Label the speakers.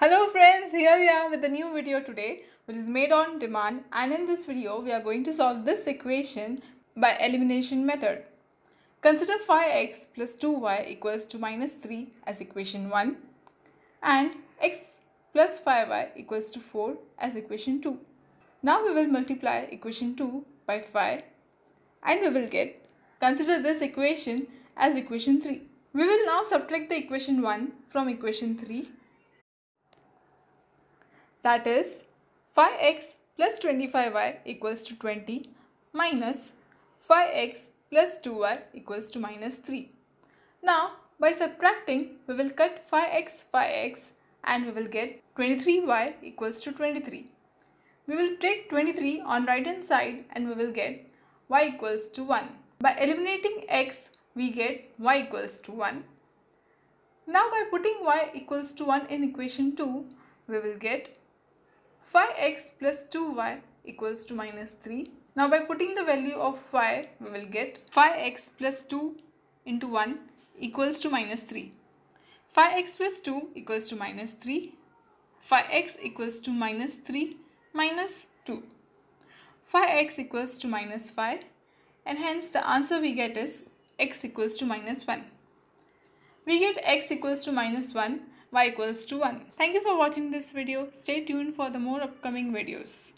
Speaker 1: Hello friends, here we are with a new video today which is made on demand and in this video we are going to solve this equation by elimination method. Consider 5x plus 2y equals to minus 3 as equation 1 and x plus 5y equals to 4 as equation 2. Now we will multiply equation 2 by 5 and we will get consider this equation as equation 3. We will now subtract the equation 1 from equation 3 that is 5x plus 25y equals to 20 minus 5x plus 2y equals to minus 3. Now by subtracting we will cut 5x 5x and we will get 23y equals to 23. We will take 23 on right hand side and we will get y equals to 1. By eliminating x we get y equals to 1. Now by putting y equals to 1 in equation 2 we will get 5x plus 2y equals to minus 3. Now by putting the value of y, we will get 5x plus 2 into 1 equals to minus 3. 5x plus 2 equals to minus 3. 5x equals to minus 3 minus 2. 5x equals to minus 5 and hence the answer we get is x equals to minus 1. We get x equals to minus 1 y equals to 1. Thank you for watching this video. Stay tuned for the more upcoming videos.